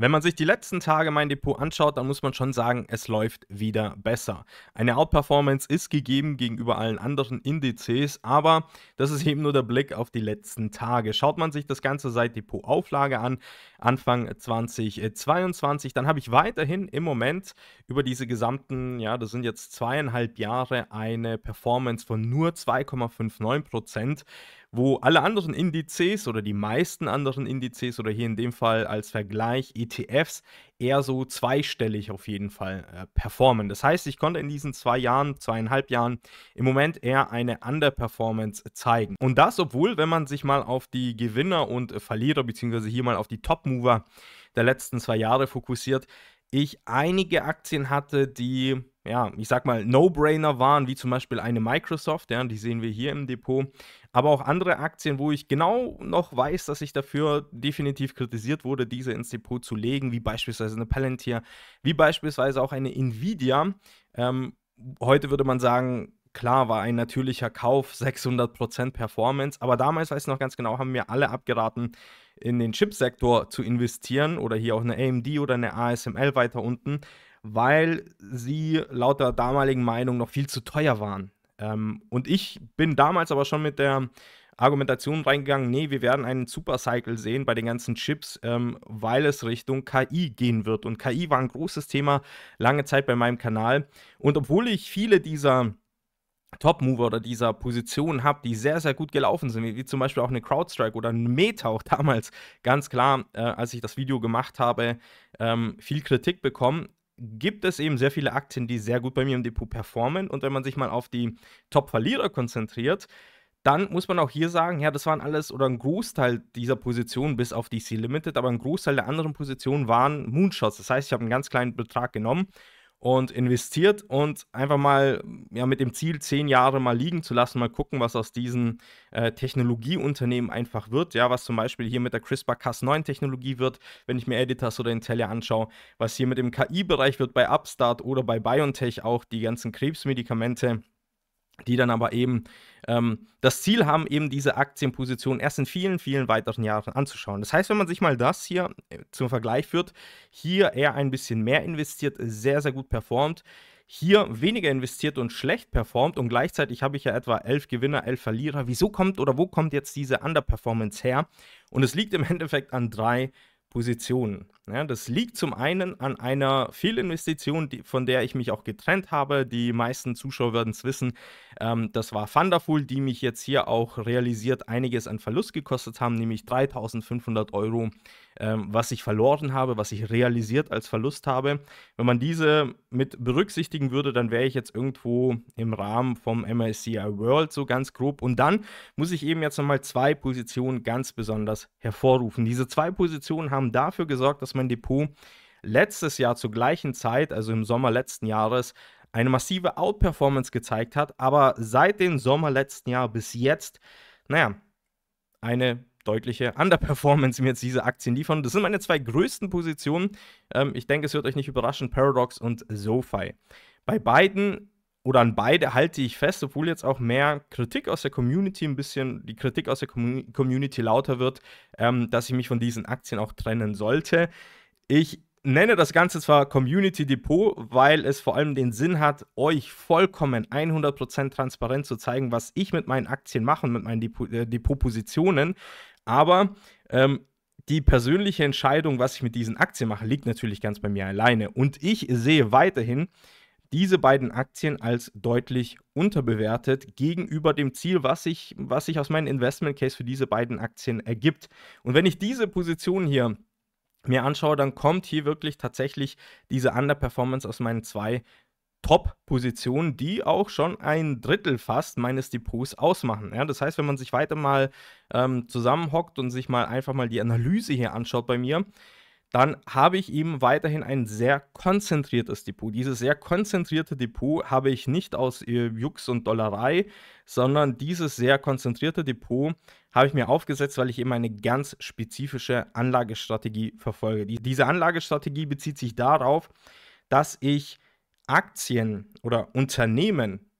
Wenn man sich die letzten Tage mein Depot anschaut, dann muss man schon sagen, es läuft wieder besser. Eine Outperformance ist gegeben gegenüber allen anderen Indizes, aber das ist eben nur der Blick auf die letzten Tage. Schaut man sich das Ganze seit Depotauflage an, Anfang 2022, dann habe ich weiterhin im Moment über diese gesamten, ja, das sind jetzt zweieinhalb Jahre, eine Performance von nur 2,59 Prozent wo alle anderen Indizes oder die meisten anderen Indizes oder hier in dem Fall als Vergleich ETFs eher so zweistellig auf jeden Fall äh, performen. Das heißt, ich konnte in diesen zwei Jahren, zweieinhalb Jahren im Moment eher eine Underperformance zeigen. Und das, obwohl, wenn man sich mal auf die Gewinner und äh, Verlierer, beziehungsweise hier mal auf die Top-Mover der letzten zwei Jahre fokussiert, ich einige Aktien hatte, die ja, ich sag mal, No-Brainer waren, wie zum Beispiel eine Microsoft, ja, die sehen wir hier im Depot, aber auch andere Aktien, wo ich genau noch weiß, dass ich dafür definitiv kritisiert wurde, diese ins Depot zu legen, wie beispielsweise eine Palantir, wie beispielsweise auch eine Nvidia. Ähm, heute würde man sagen, klar war ein natürlicher Kauf, 600% Performance, aber damals, weiß ich noch ganz genau, haben mir alle abgeraten, in den Chipsektor zu investieren oder hier auch eine AMD oder eine ASML weiter unten, weil sie laut der damaligen Meinung noch viel zu teuer waren. Ähm, und ich bin damals aber schon mit der Argumentation reingegangen, nee, wir werden einen Supercycle sehen bei den ganzen Chips, ähm, weil es Richtung KI gehen wird. Und KI war ein großes Thema lange Zeit bei meinem Kanal. Und obwohl ich viele dieser Top-Mover oder dieser Positionen habe, die sehr, sehr gut gelaufen sind, wie zum Beispiel auch eine CrowdStrike oder ein Meta, auch damals ganz klar, äh, als ich das Video gemacht habe, ähm, viel Kritik bekommen gibt es eben sehr viele Aktien, die sehr gut bei mir im Depot performen. Und wenn man sich mal auf die Top-Verlierer konzentriert, dann muss man auch hier sagen, ja, das waren alles oder ein Großteil dieser Positionen bis auf DC Limited, aber ein Großteil der anderen Positionen waren Moonshots. Das heißt, ich habe einen ganz kleinen Betrag genommen und investiert und einfach mal ja, mit dem Ziel, zehn Jahre mal liegen zu lassen, mal gucken, was aus diesen äh, Technologieunternehmen einfach wird. Ja, was zum Beispiel hier mit der CRISPR-Cas9-Technologie wird, wenn ich mir Editas oder Intellia anschaue, was hier mit dem KI-Bereich wird bei Upstart oder bei BioNTech auch die ganzen Krebsmedikamente die dann aber eben ähm, das Ziel haben, eben diese Aktienposition erst in vielen, vielen weiteren Jahren anzuschauen. Das heißt, wenn man sich mal das hier äh, zum Vergleich führt, hier eher ein bisschen mehr investiert, sehr, sehr gut performt, hier weniger investiert und schlecht performt und gleichzeitig habe ich ja etwa elf Gewinner, elf Verlierer. Wieso kommt oder wo kommt jetzt diese Underperformance her? Und es liegt im Endeffekt an drei Positionen. Ja, das liegt zum einen an einer Fehlinvestition, die, von der ich mich auch getrennt habe. Die meisten Zuschauer werden es wissen. Ähm, das war Thunderful, die mich jetzt hier auch realisiert einiges an Verlust gekostet haben, nämlich 3500 Euro ähm, was ich verloren habe, was ich realisiert als Verlust habe. Wenn man diese mit berücksichtigen würde, dann wäre ich jetzt irgendwo im Rahmen vom MSCI World so ganz grob. Und dann muss ich eben jetzt nochmal zwei Positionen ganz besonders hervorrufen. Diese zwei Positionen haben dafür gesorgt, dass mein Depot letztes Jahr zur gleichen Zeit, also im Sommer letzten Jahres, eine massive Outperformance gezeigt hat, aber seit dem Sommer letzten Jahr bis jetzt, naja, eine deutliche Underperformance mir jetzt diese Aktien liefern. Das sind meine zwei größten Positionen. Ähm, ich denke, es wird euch nicht überraschen, Paradox und SoFi. Bei beiden oder an beide halte ich fest, obwohl jetzt auch mehr Kritik aus der Community ein bisschen, die Kritik aus der Community lauter wird, ähm, dass ich mich von diesen Aktien auch trennen sollte. Ich nenne das Ganze zwar Community Depot, weil es vor allem den Sinn hat, euch vollkommen 100% transparent zu zeigen, was ich mit meinen Aktien mache, mit meinen Depot, äh, Depotpositionen. Aber ähm, die persönliche Entscheidung, was ich mit diesen Aktien mache, liegt natürlich ganz bei mir alleine. Und ich sehe weiterhin diese beiden Aktien als deutlich unterbewertet gegenüber dem Ziel, was sich was ich aus meinem Investment Case für diese beiden Aktien ergibt. Und wenn ich diese Position hier mir anschaue, dann kommt hier wirklich tatsächlich diese Underperformance aus meinen zwei Top-Positionen, die auch schon ein Drittel fast meines Depots ausmachen. Ja, das heißt, wenn man sich weiter mal ähm, zusammenhockt und sich mal einfach mal die Analyse hier anschaut bei mir, dann habe ich eben weiterhin ein sehr konzentriertes Depot. Dieses sehr konzentrierte Depot habe ich nicht aus äh, Jux und Dollerei, sondern dieses sehr konzentrierte Depot habe ich mir aufgesetzt, weil ich eben eine ganz spezifische Anlagestrategie verfolge. diese Anlagestrategie bezieht sich darauf, dass ich Aktien oder Unternehmen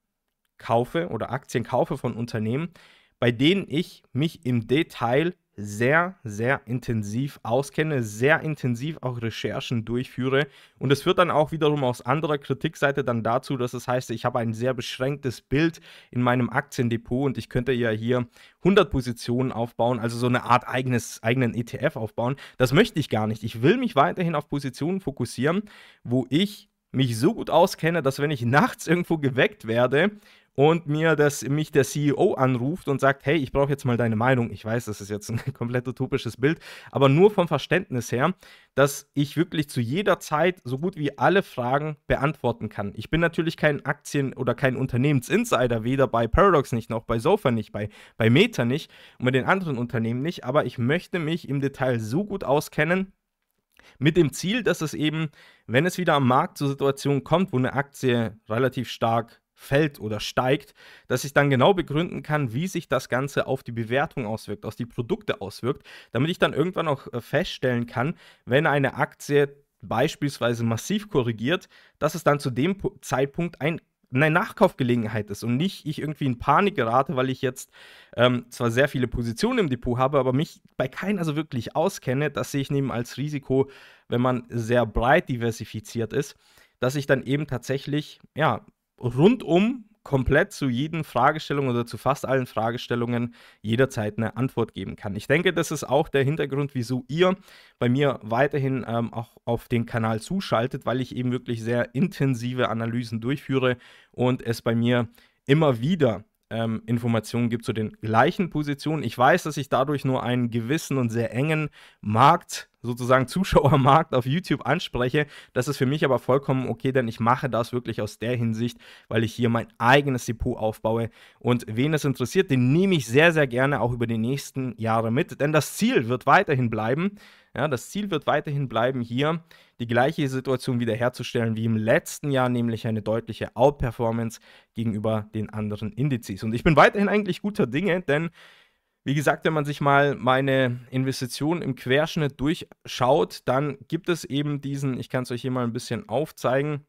kaufe oder Aktien kaufe von Unternehmen, bei denen ich mich im Detail sehr, sehr intensiv auskenne, sehr intensiv auch Recherchen durchführe. Und es führt dann auch wiederum aus anderer Kritikseite dann dazu, dass es heißt, ich habe ein sehr beschränktes Bild in meinem Aktiendepot und ich könnte ja hier 100 Positionen aufbauen, also so eine Art eigenes, eigenen ETF aufbauen. Das möchte ich gar nicht. Ich will mich weiterhin auf Positionen fokussieren, wo ich mich so gut auskenne, dass wenn ich nachts irgendwo geweckt werde, und mir das, mich der CEO anruft und sagt, hey, ich brauche jetzt mal deine Meinung. Ich weiß, das ist jetzt ein komplett utopisches Bild, aber nur vom Verständnis her, dass ich wirklich zu jeder Zeit so gut wie alle Fragen beantworten kann. Ich bin natürlich kein Aktien- oder kein Unternehmensinsider, weder bei Paradox nicht, noch bei Sofa nicht, bei, bei Meta nicht und bei den anderen Unternehmen nicht, aber ich möchte mich im Detail so gut auskennen, mit dem Ziel, dass es eben, wenn es wieder am Markt zu Situationen kommt, wo eine Aktie relativ stark fällt oder steigt, dass ich dann genau begründen kann, wie sich das Ganze auf die Bewertung auswirkt, auf die Produkte auswirkt, damit ich dann irgendwann auch äh, feststellen kann, wenn eine Aktie beispielsweise massiv korrigiert, dass es dann zu dem Zeitpunkt ein eine Nachkaufgelegenheit ist und nicht ich irgendwie in Panik gerate, weil ich jetzt ähm, zwar sehr viele Positionen im Depot habe, aber mich bei keiner so wirklich auskenne. Das sehe ich neben als Risiko, wenn man sehr breit diversifiziert ist, dass ich dann eben tatsächlich ja rundum komplett zu jeden Fragestellung oder zu fast allen Fragestellungen jederzeit eine Antwort geben kann. Ich denke, das ist auch der Hintergrund, wieso ihr bei mir weiterhin ähm, auch auf den Kanal zuschaltet, weil ich eben wirklich sehr intensive Analysen durchführe und es bei mir immer wieder ähm, Informationen gibt zu den gleichen Positionen. Ich weiß, dass ich dadurch nur einen gewissen und sehr engen Markt sozusagen Zuschauermarkt auf YouTube anspreche. Das ist für mich aber vollkommen okay, denn ich mache das wirklich aus der Hinsicht, weil ich hier mein eigenes Depot aufbaue. Und wen es interessiert, den nehme ich sehr, sehr gerne auch über die nächsten Jahre mit, denn das Ziel wird weiterhin bleiben. Ja, das Ziel wird weiterhin bleiben, hier die gleiche Situation wiederherzustellen wie im letzten Jahr, nämlich eine deutliche Outperformance gegenüber den anderen Indizes. Und ich bin weiterhin eigentlich guter Dinge, denn wie gesagt, wenn man sich mal meine Investitionen im Querschnitt durchschaut, dann gibt es eben diesen, ich kann es euch hier mal ein bisschen aufzeigen,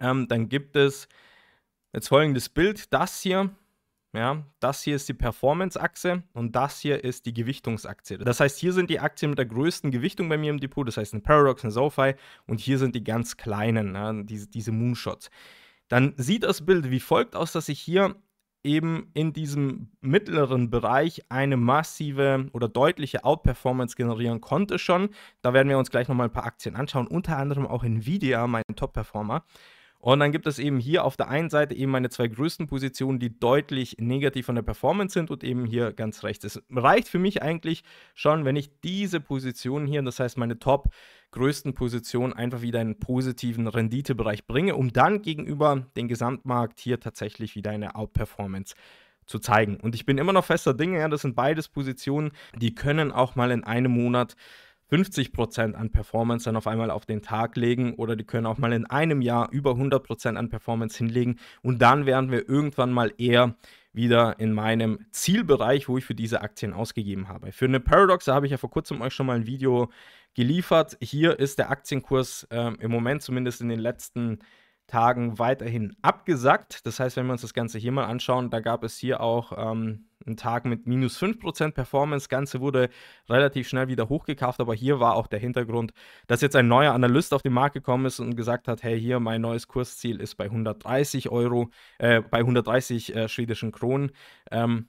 ähm, dann gibt es jetzt folgendes Bild, das hier, ja, das hier ist die Performance-Achse und das hier ist die Gewichtungsaktie. Das heißt, hier sind die Aktien mit der größten Gewichtung bei mir im Depot, das heißt eine Paradox, eine SoFi und hier sind die ganz kleinen, ja, diese, diese Moonshots. Dann sieht das Bild wie folgt aus, dass ich hier eben in diesem mittleren Bereich eine massive oder deutliche Outperformance generieren konnte schon. Da werden wir uns gleich nochmal ein paar Aktien anschauen, unter anderem auch Nvidia, mein Top-Performer. Und dann gibt es eben hier auf der einen Seite eben meine zwei größten Positionen, die deutlich negativ von der Performance sind und eben hier ganz rechts. Es reicht für mich eigentlich schon, wenn ich diese Positionen hier, das heißt meine Top größten Positionen, einfach wieder in einen positiven Renditebereich bringe, um dann gegenüber dem Gesamtmarkt hier tatsächlich wieder eine Outperformance zu zeigen. Und ich bin immer noch fester Dinge, ja, das sind beides Positionen, die können auch mal in einem Monat 50 an Performance dann auf einmal auf den Tag legen oder die können auch mal in einem Jahr über 100 an Performance hinlegen und dann wären wir irgendwann mal eher wieder in meinem Zielbereich, wo ich für diese Aktien ausgegeben habe. Für eine Paradox, da habe ich ja vor kurzem euch schon mal ein Video geliefert. Hier ist der Aktienkurs äh, im Moment zumindest in den letzten Jahren. Tagen weiterhin abgesackt. Das heißt, wenn wir uns das Ganze hier mal anschauen, da gab es hier auch ähm, einen Tag mit minus 5% Performance. Das Ganze wurde relativ schnell wieder hochgekauft, aber hier war auch der Hintergrund, dass jetzt ein neuer Analyst auf den Markt gekommen ist und gesagt hat, hey, hier mein neues Kursziel ist bei 130 Euro, äh, bei 130 äh, schwedischen Kronen. Ähm,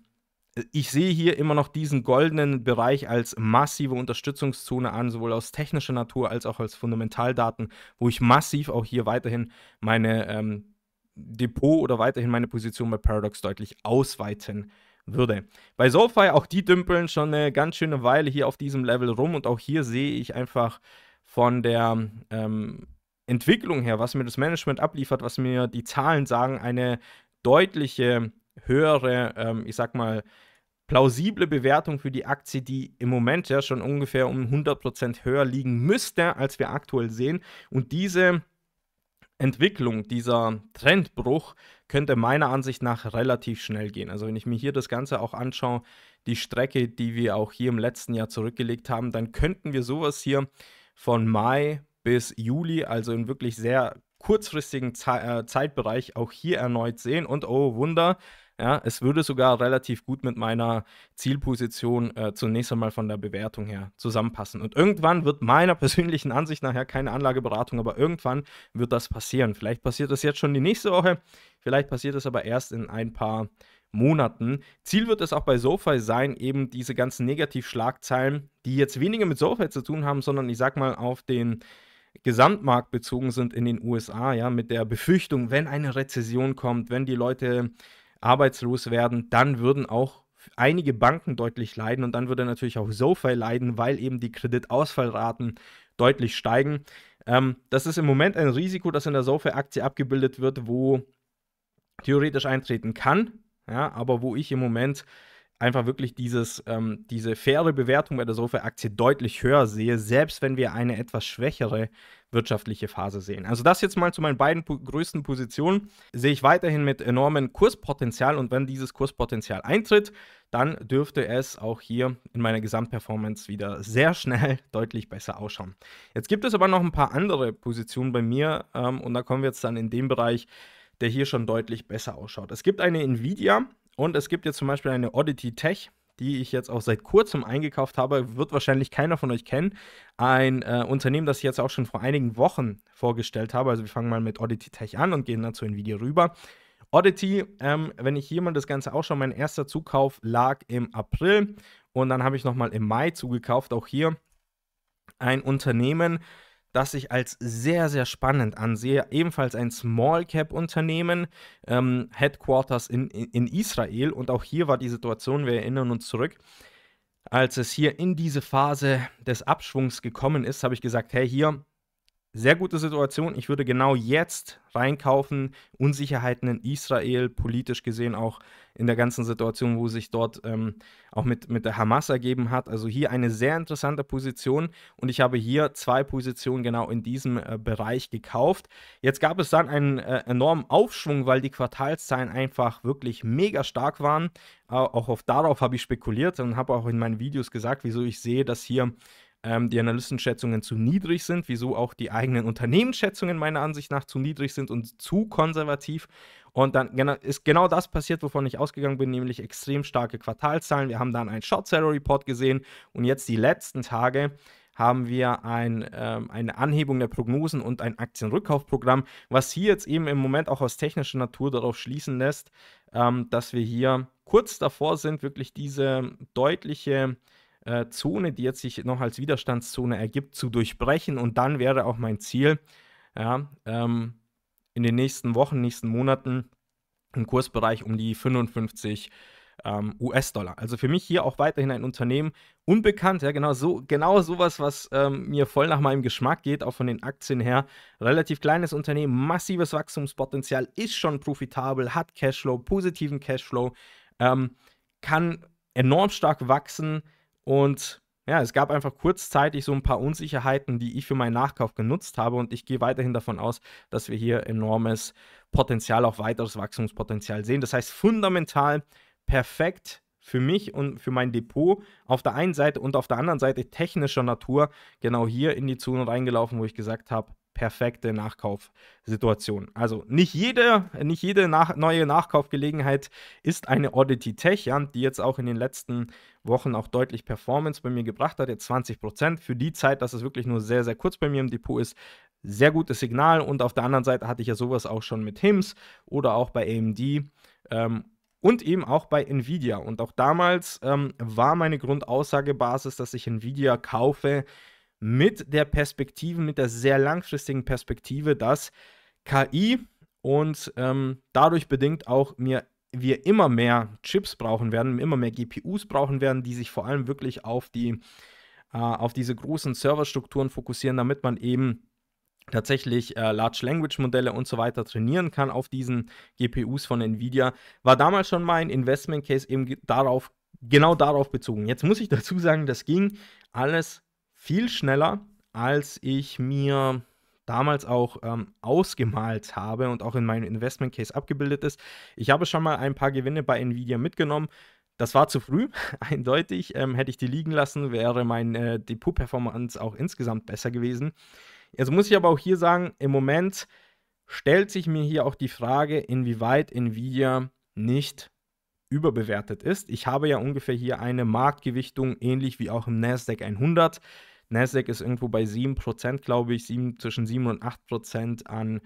ich sehe hier immer noch diesen goldenen Bereich als massive Unterstützungszone an, sowohl aus technischer Natur als auch als Fundamentaldaten, wo ich massiv auch hier weiterhin meine ähm, Depot oder weiterhin meine Position bei Paradox deutlich ausweiten würde. Bei SoFi, auch die dümpeln schon eine ganz schöne Weile hier auf diesem Level rum und auch hier sehe ich einfach von der ähm, Entwicklung her, was mir das Management abliefert, was mir die Zahlen sagen, eine deutliche höhere, ähm, ich sag mal, plausible Bewertung für die Aktie, die im Moment ja schon ungefähr um 100% höher liegen müsste, als wir aktuell sehen. Und diese Entwicklung, dieser Trendbruch könnte meiner Ansicht nach relativ schnell gehen. Also wenn ich mir hier das Ganze auch anschaue, die Strecke, die wir auch hier im letzten Jahr zurückgelegt haben, dann könnten wir sowas hier von Mai bis Juli, also in wirklich sehr kurzfristigen Ze äh, Zeitbereich, auch hier erneut sehen. Und oh Wunder, ja, es würde sogar relativ gut mit meiner Zielposition äh, zunächst einmal von der Bewertung her zusammenpassen. Und irgendwann wird meiner persönlichen Ansicht nachher keine Anlageberatung, aber irgendwann wird das passieren. Vielleicht passiert das jetzt schon die nächste Woche, vielleicht passiert das aber erst in ein paar Monaten. Ziel wird es auch bei SoFi sein, eben diese ganzen Negativschlagzeilen, die jetzt weniger mit SoFi zu tun haben, sondern ich sag mal auf den Gesamtmarkt bezogen sind in den USA, ja, mit der Befürchtung, wenn eine Rezession kommt, wenn die Leute arbeitslos werden, dann würden auch einige Banken deutlich leiden und dann würde natürlich auch SoFi leiden, weil eben die Kreditausfallraten deutlich steigen. Ähm, das ist im Moment ein Risiko, das in der SoFi-Aktie abgebildet wird, wo theoretisch eintreten kann, ja, aber wo ich im Moment einfach wirklich dieses, ähm, diese faire Bewertung bei der SoFi-Aktie deutlich höher sehe, selbst wenn wir eine etwas schwächere wirtschaftliche Phase sehen. Also das jetzt mal zu meinen beiden größten Positionen sehe ich weiterhin mit enormem Kurspotenzial und wenn dieses Kurspotenzial eintritt, dann dürfte es auch hier in meiner Gesamtperformance wieder sehr schnell deutlich besser ausschauen. Jetzt gibt es aber noch ein paar andere Positionen bei mir ähm, und da kommen wir jetzt dann in den Bereich, der hier schon deutlich besser ausschaut. Es gibt eine Nvidia und es gibt jetzt zum Beispiel eine Oddity Tech die ich jetzt auch seit kurzem eingekauft habe, wird wahrscheinlich keiner von euch kennen. Ein äh, Unternehmen, das ich jetzt auch schon vor einigen Wochen vorgestellt habe. Also wir fangen mal mit Oddity Tech an und gehen dazu zu Video rüber. Oddity, ähm, wenn ich hier mal das Ganze auch schon, mein erster Zukauf lag im April und dann habe ich nochmal im Mai zugekauft, auch hier ein Unternehmen, das ich als sehr, sehr spannend ansehe. Ebenfalls ein Small Cap Unternehmen, ähm, Headquarters in, in Israel. Und auch hier war die Situation, wir erinnern uns zurück, als es hier in diese Phase des Abschwungs gekommen ist, habe ich gesagt, hey, hier sehr gute Situation. Ich würde genau jetzt reinkaufen. Unsicherheiten in Israel, politisch gesehen auch in der ganzen Situation, wo sich dort ähm, auch mit, mit der Hamas ergeben hat. Also hier eine sehr interessante Position und ich habe hier zwei Positionen genau in diesem äh, Bereich gekauft. Jetzt gab es dann einen äh, enormen Aufschwung, weil die Quartalszahlen einfach wirklich mega stark waren. Äh, auch auf, darauf habe ich spekuliert und habe auch in meinen Videos gesagt, wieso ich sehe, dass hier ähm, die Analystenschätzungen zu niedrig sind, wieso auch die eigenen Unternehmensschätzungen meiner Ansicht nach zu niedrig sind und zu konservativ. Und dann ist genau das passiert, wovon ich ausgegangen bin, nämlich extrem starke Quartalzahlen. Wir haben dann einen Short-Seller-Report gesehen und jetzt die letzten Tage haben wir ein, ähm, eine Anhebung der Prognosen und ein Aktienrückkaufprogramm, was hier jetzt eben im Moment auch aus technischer Natur darauf schließen lässt, ähm, dass wir hier kurz davor sind, wirklich diese deutliche äh, Zone, die jetzt sich noch als Widerstandszone ergibt, zu durchbrechen. Und dann wäre auch mein Ziel, ja, ähm, in den nächsten Wochen, nächsten Monaten im Kursbereich um die 55 ähm, US-Dollar. Also für mich hier auch weiterhin ein Unternehmen unbekannt, ja, genau so, genau sowas, was ähm, mir voll nach meinem Geschmack geht, auch von den Aktien her. Relativ kleines Unternehmen, massives Wachstumspotenzial, ist schon profitabel, hat Cashflow, positiven Cashflow, ähm, kann enorm stark wachsen, und ja, es gab einfach kurzzeitig so ein paar Unsicherheiten, die ich für meinen Nachkauf genutzt habe. Und ich gehe weiterhin davon aus, dass wir hier enormes Potenzial, auch weiteres Wachstumspotenzial sehen. Das heißt, fundamental perfekt für mich und für mein Depot auf der einen Seite und auf der anderen Seite technischer Natur genau hier in die Zone reingelaufen, wo ich gesagt habe, perfekte Nachkaufsituation. Also nicht jede, nicht jede nach, neue Nachkaufgelegenheit ist eine Oddity Tech, ja, die jetzt auch in den letzten Wochen auch deutlich Performance bei mir gebracht hat, jetzt 20%. Für die Zeit, dass es wirklich nur sehr, sehr kurz bei mir im Depot ist, sehr gutes Signal. Und auf der anderen Seite hatte ich ja sowas auch schon mit HIMS oder auch bei AMD. Ähm, und eben auch bei Nvidia. Und auch damals ähm, war meine Grundaussagebasis, dass ich Nvidia kaufe, mit der Perspektive, mit der sehr langfristigen Perspektive, dass KI und ähm, dadurch bedingt auch mir wir immer mehr Chips brauchen werden, immer mehr GPUs brauchen werden, die sich vor allem wirklich auf die äh, auf diese großen Serverstrukturen fokussieren, damit man eben tatsächlich äh, Large Language Modelle und so weiter trainieren kann auf diesen GPUs von Nvidia, war damals schon mein Investment Case eben darauf genau darauf bezogen. Jetzt muss ich dazu sagen, das ging alles viel schneller, als ich mir damals auch ähm, ausgemalt habe und auch in meinem Investment Case abgebildet ist. Ich habe schon mal ein paar Gewinne bei Nvidia mitgenommen. Das war zu früh, eindeutig. Ähm, hätte ich die liegen lassen, wäre meine äh, Depot-Performance auch insgesamt besser gewesen. Jetzt muss ich aber auch hier sagen, im Moment stellt sich mir hier auch die Frage, inwieweit Nvidia nicht überbewertet ist. Ich habe ja ungefähr hier eine Marktgewichtung, ähnlich wie auch im NASDAQ 100. NASDAQ ist irgendwo bei 7%, glaube ich, 7, zwischen 7 und 8% an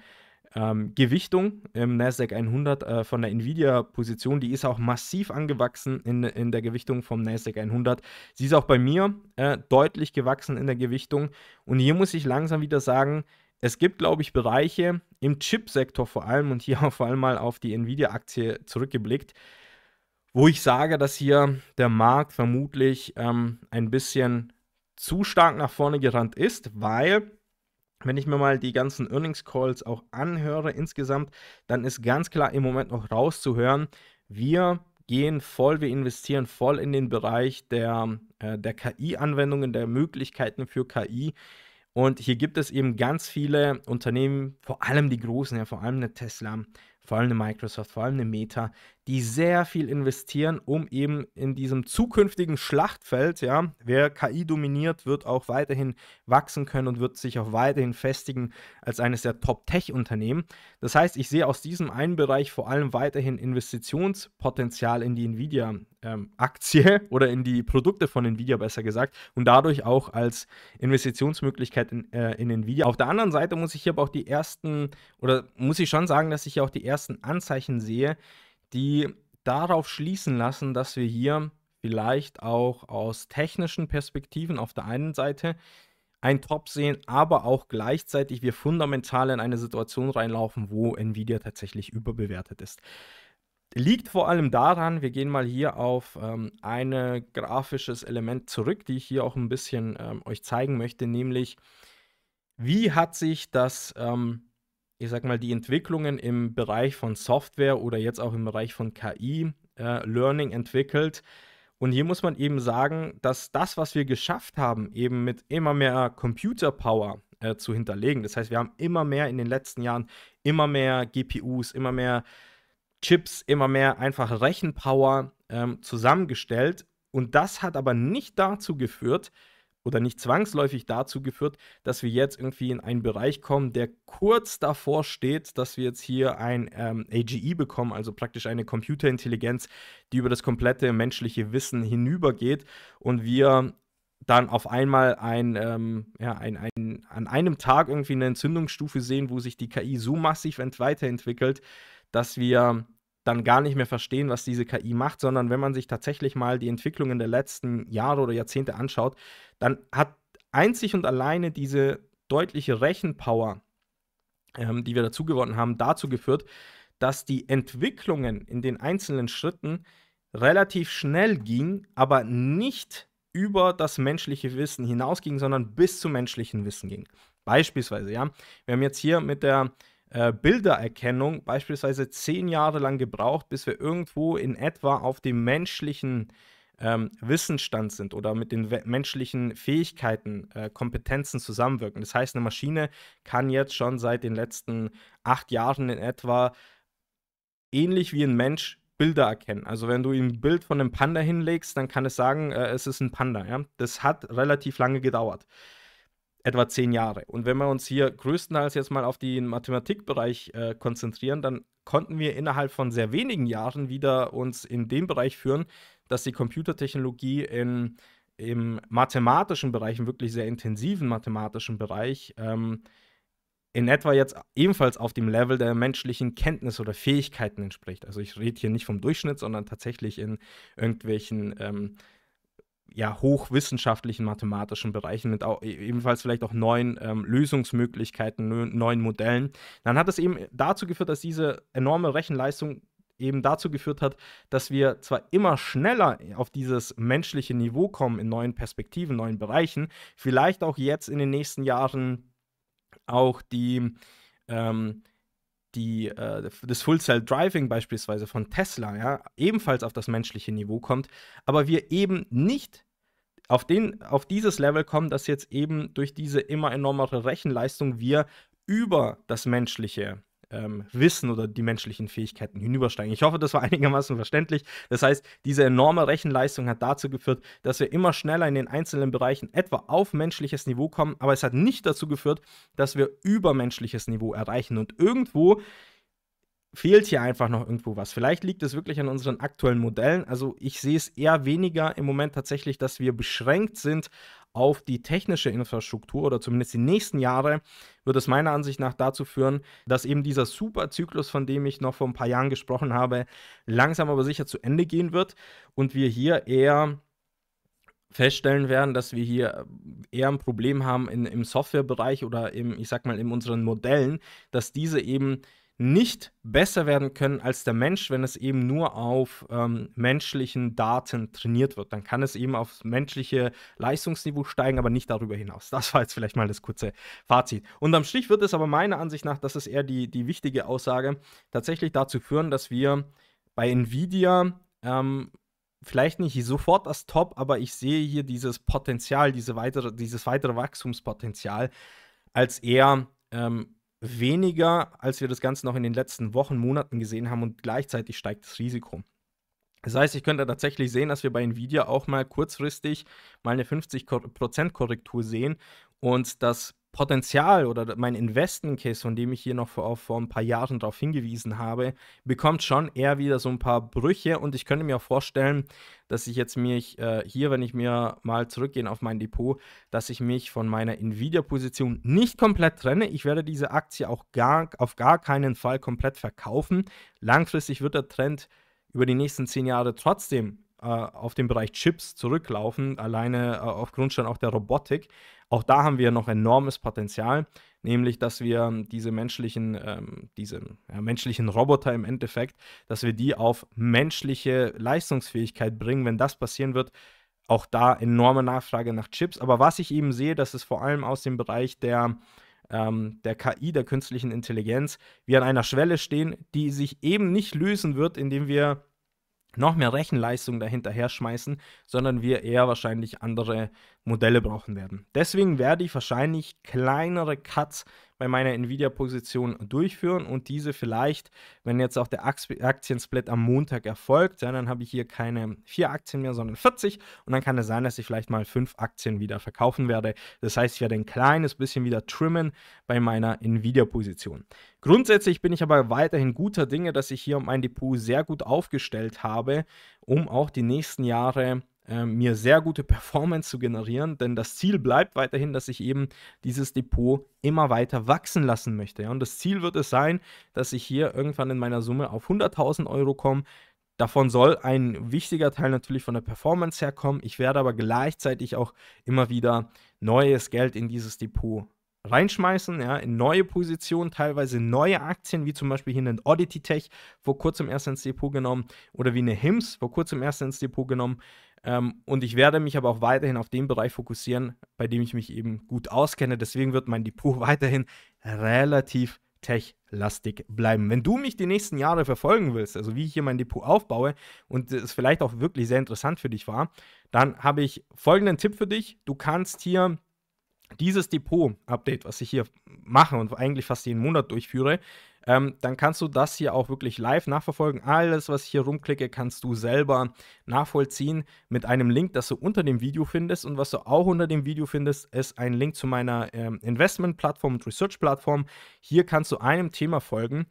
ähm, Gewichtung im NASDAQ 100 äh, von der Nvidia-Position. Die ist auch massiv angewachsen in, in der Gewichtung vom NASDAQ 100. Sie ist auch bei mir äh, deutlich gewachsen in der Gewichtung. Und hier muss ich langsam wieder sagen, es gibt, glaube ich, Bereiche im Chip-Sektor vor allem und hier auch vor allem mal auf die Nvidia-Aktie zurückgeblickt, wo ich sage, dass hier der Markt vermutlich ähm, ein bisschen zu stark nach vorne gerannt ist, weil wenn ich mir mal die ganzen Earnings Calls auch anhöre insgesamt, dann ist ganz klar im Moment noch rauszuhören, wir gehen voll, wir investieren voll in den Bereich der, äh, der KI-Anwendungen, der Möglichkeiten für KI. Und hier gibt es eben ganz viele Unternehmen, vor allem die großen, ja, vor allem eine Tesla, vor allem eine Microsoft, vor allem eine Meta, die sehr viel investieren, um eben in diesem zukünftigen Schlachtfeld, ja, wer KI dominiert, wird auch weiterhin wachsen können und wird sich auch weiterhin festigen als eines der Top-Tech-Unternehmen. Das heißt, ich sehe aus diesem einen Bereich vor allem weiterhin Investitionspotenzial in die Nvidia-Aktie ähm, oder in die Produkte von Nvidia besser gesagt und dadurch auch als Investitionsmöglichkeit in, äh, in Nvidia. Auf der anderen Seite muss ich hier aber auch die ersten oder muss ich schon sagen, dass ich hier auch die ersten Anzeichen sehe, die darauf schließen lassen, dass wir hier vielleicht auch aus technischen Perspektiven auf der einen Seite ein Top sehen, aber auch gleichzeitig wir fundamental in eine Situation reinlaufen, wo Nvidia tatsächlich überbewertet ist. Liegt vor allem daran, wir gehen mal hier auf ähm, ein grafisches Element zurück, die ich hier auch ein bisschen ähm, euch zeigen möchte, nämlich wie hat sich das ähm, ich sag mal, die Entwicklungen im Bereich von Software oder jetzt auch im Bereich von KI, äh, Learning entwickelt. Und hier muss man eben sagen, dass das, was wir geschafft haben, eben mit immer mehr Computer Power äh, zu hinterlegen. Das heißt, wir haben immer mehr in den letzten Jahren, immer mehr GPUs, immer mehr Chips, immer mehr einfach Rechenpower ähm, zusammengestellt. Und das hat aber nicht dazu geführt, oder nicht zwangsläufig dazu geführt, dass wir jetzt irgendwie in einen Bereich kommen, der kurz davor steht, dass wir jetzt hier ein ähm, AGI e bekommen, also praktisch eine Computerintelligenz, die über das komplette menschliche Wissen hinübergeht und wir dann auf einmal ein, ähm, ja, ein, ein, an einem Tag irgendwie eine Entzündungsstufe sehen, wo sich die KI so massiv weiterentwickelt, dass wir dann gar nicht mehr verstehen, was diese KI macht, sondern wenn man sich tatsächlich mal die Entwicklungen der letzten Jahre oder Jahrzehnte anschaut, dann hat einzig und alleine diese deutliche Rechenpower, ähm, die wir dazu gewonnen haben, dazu geführt, dass die Entwicklungen in den einzelnen Schritten relativ schnell gingen, aber nicht über das menschliche Wissen hinausging, sondern bis zum menschlichen Wissen ging. Beispielsweise, ja, wir haben jetzt hier mit der äh, Bildererkennung beispielsweise zehn Jahre lang gebraucht, bis wir irgendwo in etwa auf dem menschlichen ähm, Wissensstand sind oder mit den menschlichen Fähigkeiten, äh, Kompetenzen zusammenwirken. Das heißt, eine Maschine kann jetzt schon seit den letzten acht Jahren in etwa ähnlich wie ein Mensch Bilder erkennen. Also wenn du ihm ein Bild von einem Panda hinlegst, dann kann es sagen, äh, es ist ein Panda. Ja? Das hat relativ lange gedauert etwa zehn Jahre. Und wenn wir uns hier größtenteils jetzt mal auf den Mathematikbereich äh, konzentrieren, dann konnten wir innerhalb von sehr wenigen Jahren wieder uns in den Bereich führen, dass die Computertechnologie in, im mathematischen Bereich, im wirklich sehr intensiven mathematischen Bereich, ähm, in etwa jetzt ebenfalls auf dem Level der menschlichen Kenntnis oder Fähigkeiten entspricht. Also ich rede hier nicht vom Durchschnitt, sondern tatsächlich in irgendwelchen ähm, ja, hochwissenschaftlichen mathematischen Bereichen mit auch, e-, ebenfalls vielleicht auch neuen ähm, Lösungsmöglichkeiten, neuen Modellen, dann hat es eben dazu geführt, dass diese enorme Rechenleistung eben dazu geführt hat, dass wir zwar immer schneller auf dieses menschliche Niveau kommen in neuen Perspektiven, neuen Bereichen, vielleicht auch jetzt in den nächsten Jahren auch die ähm, die, äh, das Full Cell Driving beispielsweise von Tesla ja, ebenfalls auf das menschliche Niveau kommt, aber wir eben nicht auf, den, auf dieses Level kommen, dass jetzt eben durch diese immer enormere Rechenleistung wir über das menschliche ähm, Wissen oder die menschlichen Fähigkeiten hinübersteigen. Ich hoffe, das war einigermaßen verständlich. Das heißt, diese enorme Rechenleistung hat dazu geführt, dass wir immer schneller in den einzelnen Bereichen etwa auf menschliches Niveau kommen, aber es hat nicht dazu geführt, dass wir übermenschliches Niveau erreichen. Und irgendwo fehlt hier einfach noch irgendwo was. Vielleicht liegt es wirklich an unseren aktuellen Modellen. Also ich sehe es eher weniger im Moment tatsächlich, dass wir beschränkt sind auf die technische Infrastruktur oder zumindest die nächsten Jahre wird es meiner Ansicht nach dazu führen, dass eben dieser Superzyklus, von dem ich noch vor ein paar Jahren gesprochen habe, langsam aber sicher zu Ende gehen wird und wir hier eher feststellen werden, dass wir hier eher ein Problem haben in, im Softwarebereich oder im, ich sag mal, in unseren Modellen, dass diese eben nicht besser werden können als der Mensch, wenn es eben nur auf ähm, menschlichen Daten trainiert wird. Dann kann es eben aufs menschliche Leistungsniveau steigen, aber nicht darüber hinaus. Das war jetzt vielleicht mal das kurze Fazit. Und am Stich wird es aber meiner Ansicht nach, das ist eher die, die wichtige Aussage, tatsächlich dazu führen, dass wir bei Nvidia ähm, vielleicht nicht sofort das Top, aber ich sehe hier dieses Potenzial, diese weitere, dieses weitere Wachstumspotenzial als eher ähm, weniger, als wir das Ganze noch in den letzten Wochen, Monaten gesehen haben und gleichzeitig steigt das Risiko. Das heißt, ich könnte tatsächlich sehen, dass wir bei Nvidia auch mal kurzfristig mal eine 50% Korrektur sehen und das Potenzial oder mein Investment Case, von dem ich hier noch vor, vor ein paar Jahren darauf hingewiesen habe, bekommt schon eher wieder so ein paar Brüche und ich könnte mir auch vorstellen, dass ich jetzt mich äh, hier, wenn ich mir mal zurückgehe auf mein Depot, dass ich mich von meiner Nvidia-Position nicht komplett trenne. Ich werde diese Aktie auch gar, auf gar keinen Fall komplett verkaufen. Langfristig wird der Trend über die nächsten zehn Jahre trotzdem äh, auf dem Bereich Chips zurücklaufen, alleine äh, aufgrund schon auch der Robotik. Auch da haben wir noch enormes Potenzial, nämlich dass wir ähm, diese menschlichen, ähm, diese ja, menschlichen Roboter im Endeffekt, dass wir die auf menschliche Leistungsfähigkeit bringen. Wenn das passieren wird, auch da enorme Nachfrage nach Chips. Aber was ich eben sehe, das ist vor allem aus dem Bereich der ähm, der KI, der künstlichen Intelligenz, wir an einer Schwelle stehen, die sich eben nicht lösen wird, indem wir noch mehr Rechenleistung dahinterher schmeißen, sondern wir eher wahrscheinlich andere Modelle brauchen werden. Deswegen werde ich wahrscheinlich kleinere Cuts bei meiner Nvidia-Position durchführen und diese vielleicht, wenn jetzt auch der Aktiensplit am Montag erfolgt, ja, dann habe ich hier keine vier Aktien mehr, sondern 40 und dann kann es sein, dass ich vielleicht mal fünf Aktien wieder verkaufen werde. Das heißt, ich werde ein kleines bisschen wieder trimmen bei meiner Nvidia-Position. Grundsätzlich bin ich aber weiterhin guter Dinge, dass ich hier mein Depot sehr gut aufgestellt habe, um auch die nächsten Jahre äh, mir sehr gute Performance zu generieren, denn das Ziel bleibt weiterhin, dass ich eben dieses Depot immer weiter wachsen lassen möchte. Ja? Und das Ziel wird es sein, dass ich hier irgendwann in meiner Summe auf 100.000 Euro komme. Davon soll ein wichtiger Teil natürlich von der Performance herkommen. Ich werde aber gleichzeitig auch immer wieder neues Geld in dieses Depot reinschmeißen, ja, in neue Positionen, teilweise neue Aktien, wie zum Beispiel hier einen Oddity Tech vor kurzem erst ins Depot genommen oder wie eine HIMS vor kurzem erst ins Depot genommen. Ähm, und ich werde mich aber auch weiterhin auf den Bereich fokussieren, bei dem ich mich eben gut auskenne. Deswegen wird mein Depot weiterhin relativ tech-lastig bleiben. Wenn du mich die nächsten Jahre verfolgen willst, also wie ich hier mein Depot aufbaue und es vielleicht auch wirklich sehr interessant für dich war, dann habe ich folgenden Tipp für dich. Du kannst hier dieses Depot-Update, was ich hier mache und eigentlich fast jeden Monat durchführe, ähm, dann kannst du das hier auch wirklich live nachverfolgen. Alles, was ich hier rumklicke, kannst du selber nachvollziehen mit einem Link, das du unter dem Video findest. Und was du auch unter dem Video findest, ist ein Link zu meiner ähm, Investment-Plattform und Research-Plattform. Hier kannst du einem Thema folgen.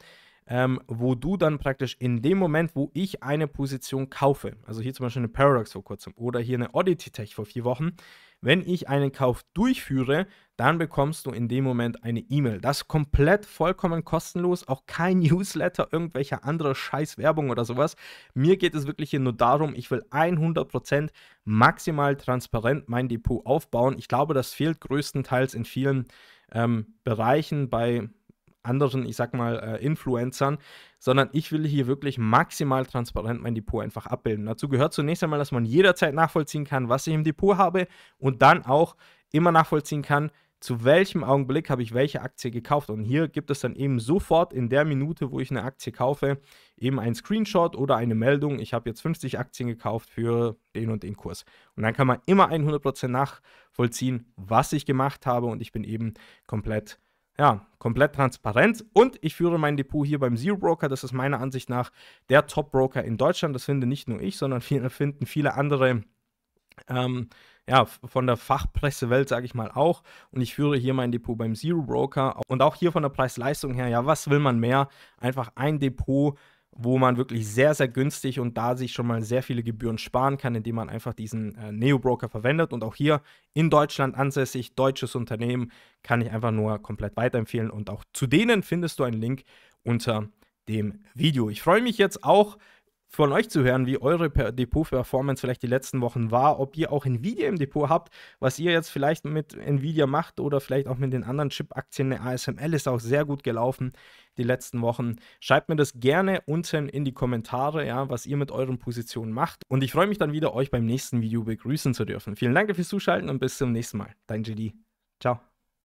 Ähm, wo du dann praktisch in dem Moment, wo ich eine Position kaufe, also hier zum Beispiel eine Paradox vor kurzem oder hier eine Oddity Tech vor vier Wochen, wenn ich einen Kauf durchführe, dann bekommst du in dem Moment eine E-Mail. Das komplett vollkommen kostenlos, auch kein Newsletter, irgendwelche andere Scheißwerbung oder sowas. Mir geht es wirklich hier nur darum, ich will 100% maximal transparent mein Depot aufbauen. Ich glaube, das fehlt größtenteils in vielen ähm, Bereichen bei anderen, ich sag mal, äh, Influencern, sondern ich will hier wirklich maximal transparent mein Depot einfach abbilden. Dazu gehört zunächst einmal, dass man jederzeit nachvollziehen kann, was ich im Depot habe und dann auch immer nachvollziehen kann, zu welchem Augenblick habe ich welche Aktie gekauft. Und hier gibt es dann eben sofort in der Minute, wo ich eine Aktie kaufe, eben ein Screenshot oder eine Meldung, ich habe jetzt 50 Aktien gekauft für den und den Kurs. Und dann kann man immer 100% nachvollziehen, was ich gemacht habe und ich bin eben komplett ja, komplett transparent. Und ich führe mein Depot hier beim Zero Broker. Das ist meiner Ansicht nach der Top Broker in Deutschland. Das finde nicht nur ich, sondern viele, finden viele andere. Ähm, ja, von der Fachpressewelt, sage ich mal auch. Und ich führe hier mein Depot beim Zero Broker. Und auch hier von der Preis-Leistung her, ja, was will man mehr? Einfach ein Depot wo man wirklich sehr, sehr günstig und da sich schon mal sehr viele Gebühren sparen kann, indem man einfach diesen äh, Neo-Broker verwendet. Und auch hier in Deutschland ansässig, deutsches Unternehmen, kann ich einfach nur komplett weiterempfehlen. Und auch zu denen findest du einen Link unter dem Video. Ich freue mich jetzt auch von euch zu hören, wie eure Depot-Performance vielleicht die letzten Wochen war, ob ihr auch Nvidia im Depot habt, was ihr jetzt vielleicht mit Nvidia macht oder vielleicht auch mit den anderen Chip-Aktien. Eine ASML ist auch sehr gut gelaufen die letzten Wochen. Schreibt mir das gerne unten in die Kommentare, ja, was ihr mit euren Positionen macht. Und ich freue mich dann wieder, euch beim nächsten Video begrüßen zu dürfen. Vielen Dank fürs Zuschalten und bis zum nächsten Mal. Dein GD. Ciao.